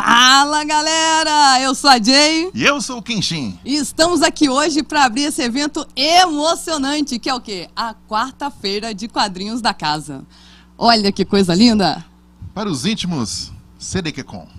Fala galera, eu sou a Jay. E eu sou o Kinshin. E estamos aqui hoje para abrir esse evento emocionante, que é o quê? A quarta-feira de quadrinhos da casa. Olha que coisa linda! Para os íntimos, Com.